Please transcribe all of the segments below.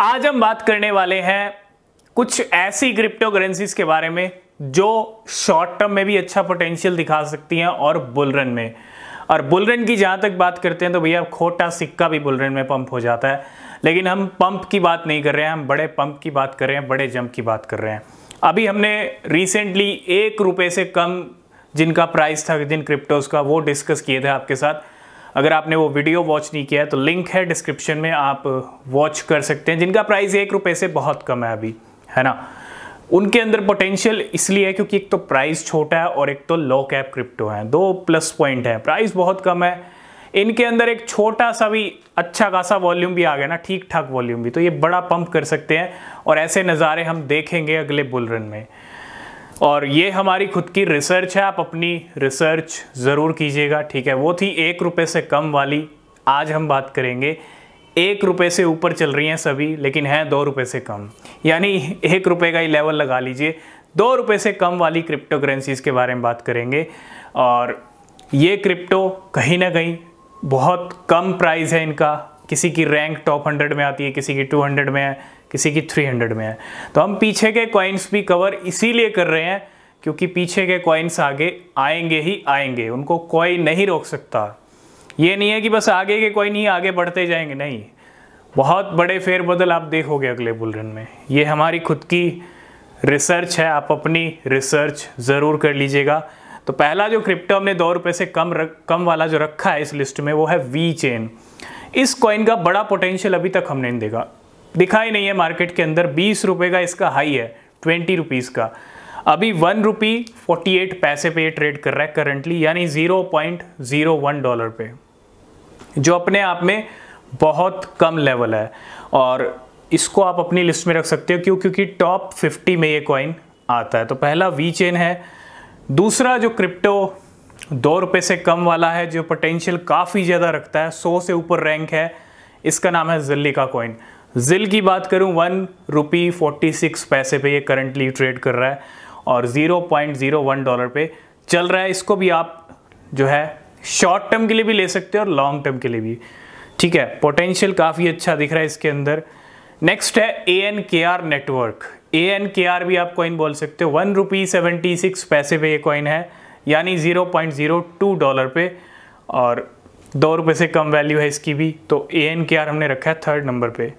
आज हम बात करने वाले हैं कुछ ऐसी क्रिप्टो करेंसीज के बारे में जो शॉर्ट टर्म में भी अच्छा पोटेंशियल दिखा सकती हैं और बुलरन में और बुलरन की जहाँ तक बात करते हैं तो भैया खोटा सिक्का भी बुलरन में पंप हो जाता है लेकिन हम पंप की बात नहीं कर रहे हैं हम बड़े पंप की बात कर रहे हैं बड़े जंप की बात कर रहे हैं अभी हमने रिसेंटली एक रुपये से कम जिनका प्राइस था दिन क्रिप्टोज का वो डिस्कस किए थे आपके साथ अगर आपने वो वीडियो वॉच नहीं किया है तो लिंक है डिस्क्रिप्शन में आप वॉच कर सकते हैं जिनका प्राइस एक रुपये से बहुत कम है अभी है ना उनके अंदर पोटेंशियल इसलिए है क्योंकि एक तो प्राइस छोटा है और एक तो लो कैप क्रिप्टो है दो प्लस पॉइंट है प्राइस बहुत कम है इनके अंदर एक छोटा सा भी अच्छा खासा वॉल्यूम भी आ गया ना ठीक ठाक वॉल्यूम भी तो ये बड़ा पंप कर सकते हैं और ऐसे नज़ारे हम देखेंगे अगले बुलरन में और ये हमारी खुद की रिसर्च है आप अपनी रिसर्च ज़रूर कीजिएगा ठीक है वो थी एक रुपये से कम वाली आज हम बात करेंगे एक रुपये से ऊपर चल रही हैं सभी लेकिन हैं दो रुपये से कम यानी एक रुपये का ही लेवल लगा लीजिए दो रुपये से कम वाली क्रिप्टो करेंसीज़ के बारे में बात करेंगे और ये क्रिप्टो कहीं ना कहीं बहुत कम प्राइस है इनका किसी की रैंक टॉप हंड्रेड में आती है किसी की टू हंड्रेड में है किसी की थ्री हंड्रेड में है तो हम पीछे के कॉइन्स भी कवर इसीलिए कर रहे हैं क्योंकि पीछे के कॉइन्स आगे आएंगे ही आएंगे उनको कोई नहीं रोक सकता ये नहीं है कि बस आगे के कॉइन ही आगे बढ़ते जाएंगे नहीं बहुत बड़े फेरबदल आप देखोगे अगले बुलरन में ये हमारी खुद की रिसर्च है आप अपनी रिसर्च ज़रूर कर लीजिएगा तो पहला जो क्रिप्टो हमने दो रुपये से कम रख कम वाला जो रखा है इस लिस्ट में वो है वी चेन इस कॉइन का बड़ा पोटेंशियल अभी तक हमने नहीं देखा दिखाई नहीं है मार्केट के अंदर बीस रुपए का इसका हाई है ट्वेंटी रुपीज़ का अभी वन रुपी फोर्टी एट पैसे पे ट्रेड कर रहा है करंटली यानी zero point zero one dollar पे जो अपने आप में बहुत कम लेवल है और इसको आप अपनी लिस्ट में रख सकते हो क्यों क्योंकि टॉप फिफ्टी में ये कॉइन आता है तो पहला वी चेन है दूसरा जो क्रिप्टो दो रुपये से कम वाला है जो पोटेंशियल काफ़ी ज़्यादा रखता है सौ से ऊपर रैंक है इसका नाम है जिल्ली का कॉइन जिल की बात करूँ वन रुपी फोर्टी सिक्स पैसे पे ये करंटली ट्रेड कर रहा है और zero point zero one dollar पे चल रहा है इसको भी आप जो है शॉर्ट टर्म के लिए भी ले सकते हो और लॉन्ग टर्म के लिए भी ठीक है पोटेंशियल काफ़ी अच्छा दिख रहा है इसके अंदर नेक्स्ट है A N K R network A N K R भी आप कॉइन बोल सकते हो वन रुपी सेवेंटी सिक्स पैसे पे ये कॉइन है यानी 0.02 डॉलर पे और दो रुपये से कम वैल्यू है इसकी भी तो ए एन के आर हमने रखा है थर्ड नंबर पे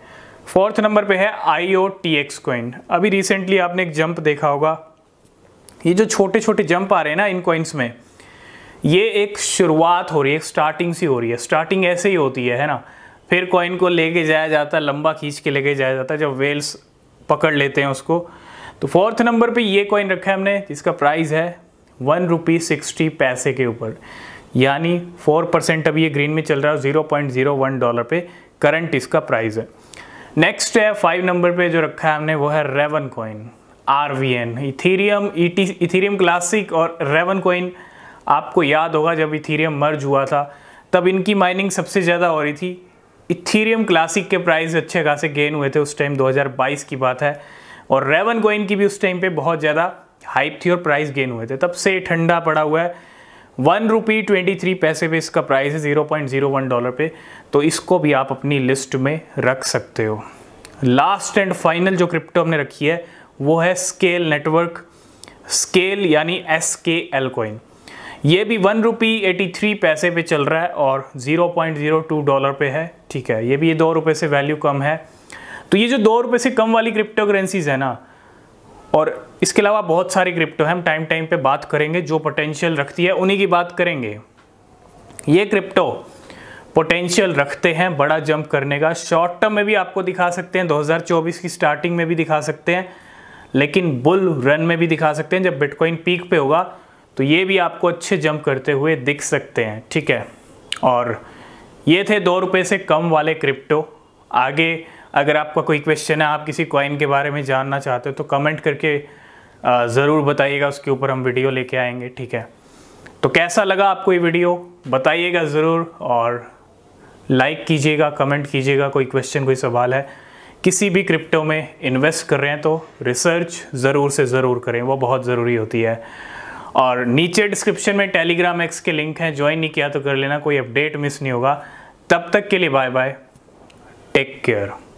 फोर्थ नंबर पे है I O T X coin अभी रिसेंटली आपने एक जंप देखा होगा ये जो छोटे छोटे जंप आ रहे हैं ना इन कोइंस में ये एक शुरुआत हो रही है एक स्टार्टिंग सी हो रही है स्टार्टिंग ऐसे ही होती है है ना फिर कॉइन को लेके जाया जाता है लंबा खींच के लेके जाया जाता है जब वेल्स पकड़ लेते हैं उसको तो फोर्थ नंबर पे ये कॉइन रखा है हमने जिसका प्राइस है वन रुपी सिक्सटी पैसे के ऊपर यानी फोर परसेंट अभी ये ग्रीन में चल रहा है zero point zero one dollar पे करंट इसका प्राइस है नेक्स्ट है फाइव नंबर पे जो रखा है हमने वो है Raven coin R V N Ethereum ET Ethereum Classic और रेवन कॉइन आपको याद होगा जब इथीरियम मर्ज हुआ था तब इनकी माइनिंग सबसे ज़्यादा हो रही थी इथीरियम क्लासिक के प्राइस अच्छे खासे गेन हुए थे उस टाइम 2022 की बात है और रेवन कॉइन की भी उस टाइम पे बहुत ज़्यादा हाइप थी और प्राइस गेन हुए थे तब से ठंडा पड़ा हुआ है वन रुपी ट्वेंटी थ्री पैसे पे इसका प्राइस है zero point zero one dollar पे तो इसको भी आप अपनी लिस्ट में रख सकते हो लास्ट एंड फाइनल जो क्रिप्टो हमने रखी है वो है स्केल नेटवर्क स्केल यानी एस के एल कोइन ये भी वन रुपी एटी थ्री पैसे पे चल रहा है और zero point zero two dollar पे है ठीक है ये भी ये दो रुपये से वैल्यू कम है तो ये जो दो रुपये से कम वाली क्रिप्टो करेंसीज है ना और इसके अलावा बहुत सारी क्रिप्टो हैं हम टाइम टाइम पे बात करेंगे जो पोटेंशियल रखती है उन्हीं की बात करेंगे ये क्रिप्टो पोटेंशियल रखते हैं बड़ा जंप करने का शॉर्ट टर्म में भी आपको दिखा सकते हैं 2024 की स्टार्टिंग में भी दिखा सकते हैं लेकिन बुल रन में भी दिखा सकते हैं जब बिटकॉइन पीक पे होगा तो ये भी आपको अच्छे जंप करते हुए दिख सकते हैं ठीक है और ये थे दो रुपये से कम वाले क्रिप्टो आगे अगर आपका कोई क्वेश्चन है आप किसी कॉइन के बारे में जानना चाहते हो तो कमेंट करके ज़रूर बताइएगा उसके ऊपर हम वीडियो लेके आएंगे ठीक है तो कैसा लगा आपको ये वीडियो बताइएगा ज़रूर और लाइक कीजिएगा कमेंट कीजिएगा कोई क्वेश्चन कोई सवाल है किसी भी क्रिप्टो में इन्वेस्ट कर रहे हैं तो रिसर्च ज़रूर से ज़रूर करें वो बहुत ज़रूरी होती है और नीचे डिस्क्रिप्शन में टेलीग्राम एक्स के लिंक हैं ज्वाइन नहीं किया तो कर लेना कोई अपडेट मिस नहीं होगा तब तक के लिए बाय बाय टेक केयर